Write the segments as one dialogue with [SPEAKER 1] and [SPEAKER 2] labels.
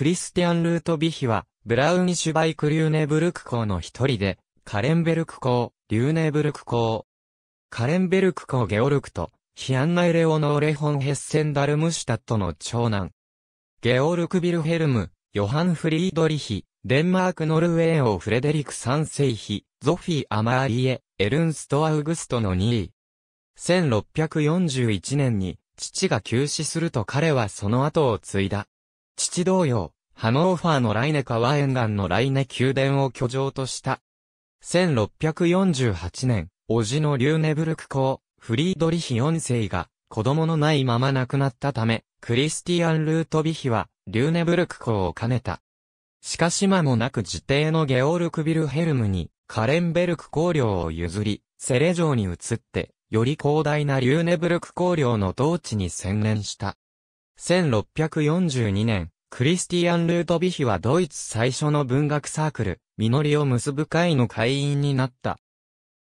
[SPEAKER 1] クリスティアン・ルートビヒは、ブラウニシュバイク・リューネブルク校の一人で、カレンベルク校、リューネブルク校。カレンベルク校ゲオルクと、ヒアンナイレオノーレホン・ヘッセン・ダルムシュタットの長男。ゲオルク・ビルヘルム、ヨハン・フリードリヒ、デンマーク・ノルウェー王フレデリク三世妃、ゾフィー・アマーリエ、エルンスト・アウグストの2位。1641年に、父が急死すると彼はその後を継いだ。父同様、ハノーファーのライネ川沿岸のライネ宮殿を居城とした。1648年、叔父のリューネブルク公、フリードリヒ4世が、子供のないまま亡くなったため、クリスティアン・ルートビヒは、リューネブルク公を兼ねた。しかし間もなく自邸のゲオールクビルヘルムに、カレンベルク公領を譲り、セレ城に移って、より広大なリューネブルク公領の統治に専念した。1642年、クリスティアン・ルートビヒはドイツ最初の文学サークル、実りを結ぶ会の会員になった。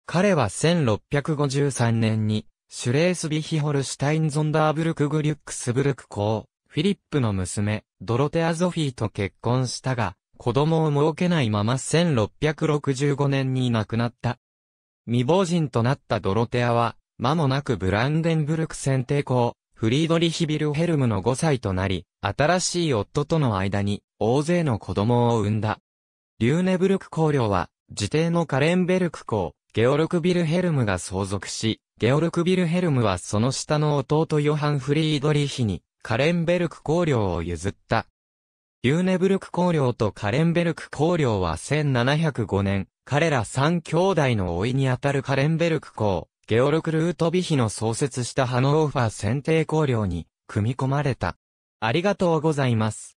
[SPEAKER 1] 彼は1653年に、シュレースビヒホルシュタインゾンダーブルクグリュックスブルク公、フィリップの娘、ドロテア・ゾフィーと結婚したが、子供を設けないまま1665年に亡くなった。未亡人となったドロテアは、間もなくブランデンブルク選定校、フリードリヒ・ビルヘルムの5歳となり、新しい夫との間に大勢の子供を産んだ。リューネブルク公領は、自邸のカレンベルク公、ゲオルク・ビルヘルムが相続し、ゲオルク・ビルヘルムはその下の弟ヨハン・フリードリヒに、カレンベルク公領を譲った。リューネブルク公領とカレンベルク公領は1705年、彼ら3兄弟の老いにあたるカレンベルク公、ゲオルク・ルートヴィヒの創設したハノーファー選定考慮に組み込まれた。ありがとうございます。